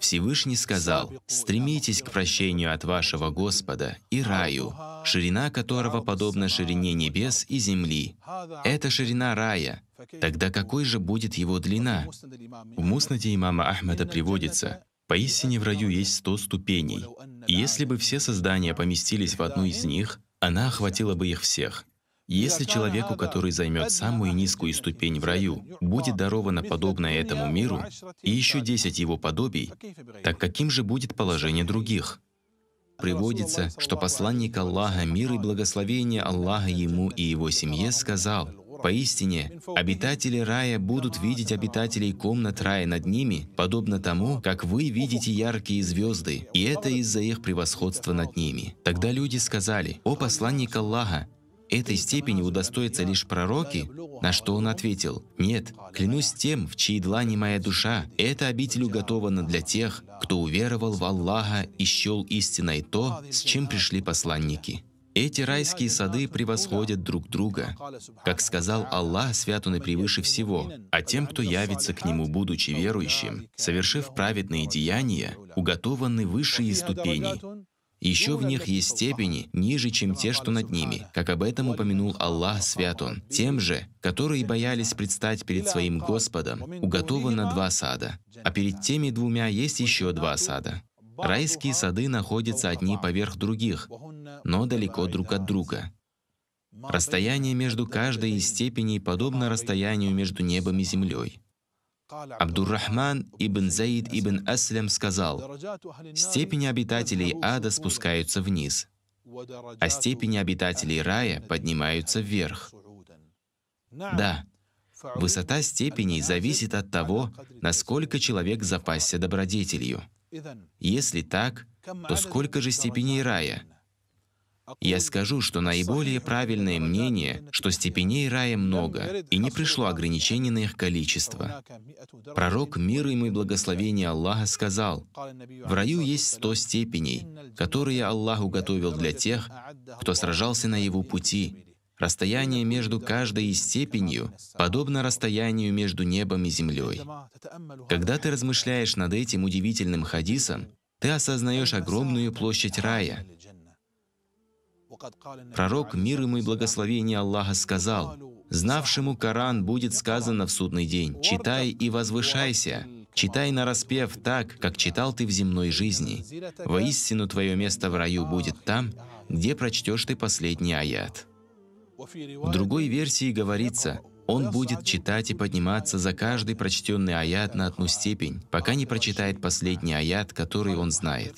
Всевышний сказал, «Стремитесь к прощению от вашего Господа и раю, ширина которого подобна ширине небес и земли. Это ширина рая. Тогда какой же будет его длина?» В Муснаде имама Ахмеда приводится, «Поистине в раю есть сто ступеней, и если бы все создания поместились в одну из них, она охватила бы их всех. Если человеку, который займет самую низкую ступень в раю, будет даровано подобное этому миру и еще десять его подобий, так каким же будет положение других? Приводится, что посланник Аллаха, мир и благословение Аллаха ему и его семье, сказал, Поистине, обитатели рая будут видеть обитателей комнат рая над ними, подобно тому, как вы видите яркие звезды, и это из-за их превосходства над ними. Тогда люди сказали, «О посланник Аллаха, Этой степени удостоятся лишь пророки, на что он ответил, «Нет, клянусь тем, в чьей длани моя душа, эта обитель уготована для тех, кто уверовал в Аллаха и счел истиной то, с чем пришли посланники». Эти райские сады превосходят друг друга. Как сказал Аллах, свят и превыше всего, а тем, кто явится к нему, будучи верующим, совершив праведные деяния, уготованы высшие ступени. Еще в ну, них есть степени, ниже, чем те, что над ними, как об этом упомянул Аллах Свят Он. Тем же, которые боялись предстать перед своим Господом, уготовано два сада, а перед теми двумя есть еще два сада. Райские сады находятся одни поверх других, но далеко друг от друга. Расстояние между каждой из степеней подобно расстоянию между небом и землей. Абдуррахман ибн Заид ибн Аслям сказал, «Степени обитателей ада спускаются вниз, а степени обитателей рая поднимаются вверх». Да, высота степеней зависит от того, насколько человек запасся добродетелью. Если так, то сколько же степеней рая — я скажу, что наиболее правильное мнение, что степеней рая много, и не пришло ограничений на их количество. Пророк, мир ему и благословение Аллаха, сказал, «В раю есть сто степеней, которые Аллах уготовил для тех, кто сражался на его пути, Расстояние между каждой из степенью подобно расстоянию между небом и землей. Когда ты размышляешь над этим удивительным хадисом, ты осознаешь огромную площадь рая, Пророк, мир ему и благословение Аллаха, сказал, «Знавшему Коран будет сказано в судный день, читай и возвышайся, читай на распев так, как читал ты в земной жизни. Воистину твое место в раю будет там, где прочтешь ты последний аят». В другой версии говорится, он будет читать и подниматься за каждый прочтенный аят на одну степень, пока не прочитает последний аят, который он знает.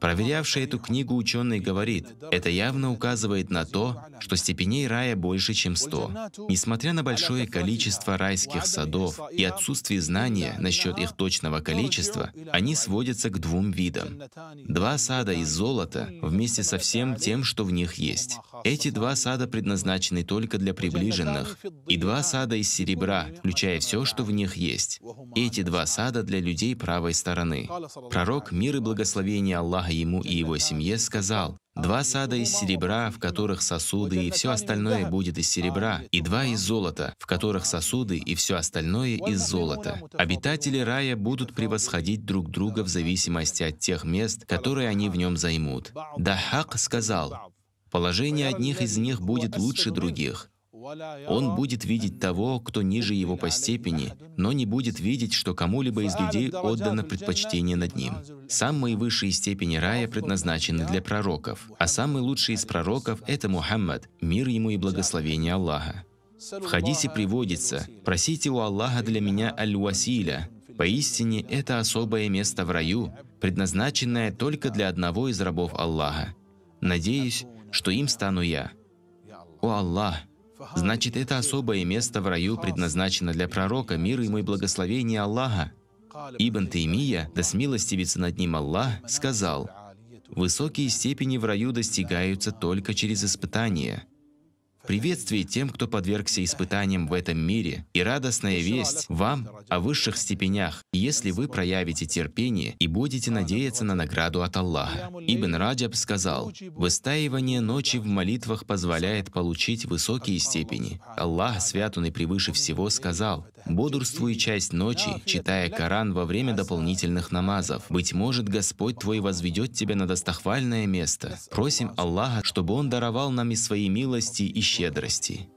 Проверявший эту книгу ученый говорит, это явно указывает на то, что степеней рая больше, чем 100. Несмотря на большое количество райских садов и отсутствие знания насчет их точного количества, они сводятся к двум видам. Два сада из золота вместе со всем тем, что в них есть. Эти два сада предназначены только для приближенных, и два сада из серебра, включая все, что в них есть. Эти два сада для людей правой стороны. Пророк, мир и благословение Аллаха ему и его семье, сказал, Два сада из серебра, в которых сосуды и все остальное будет из серебра, и два из золота, в которых сосуды и все остальное из золота. Обитатели рая будут превосходить друг друга в зависимости от тех мест, которые они в нем займут. Дахак сказал, Положение одних из них будет лучше других. Он будет видеть того, кто ниже его по степени, но не будет видеть, что кому-либо из людей отдано предпочтение над ним. Самые высшие степени рая предназначены для пророков, а самый лучший из пророков — это Мухаммад, мир ему и благословение Аллаха. В хадисе приводится «Просите у Аллаха для меня аль уасиля Поистине, это особое место в раю, предназначенное только для одного из рабов Аллаха. Надеюсь, что им стану я. О Аллах! Значит, это особое место в раю предназначено для пророка, мир ему и благословение Аллаха. Ибн Таймия, да смилостивится над ним Аллах, сказал, «Высокие степени в раю достигаются только через испытания». Приветствие тем, кто подвергся испытаниям в этом мире, и радостная весть вам о высших степенях, если вы проявите терпение и будете надеяться на награду от Аллаха. Ибн Раджаб сказал, «Выстаивание ночи в молитвах позволяет получить высокие степени. Аллах, свят он и превыше всего, сказал, бодрствуй часть ночи, читая Коран во время дополнительных намазов. Быть может, Господь твой возведет тебя на достохвальное место. Просим Аллаха, чтобы Он даровал нам из Своей милости и щедрости.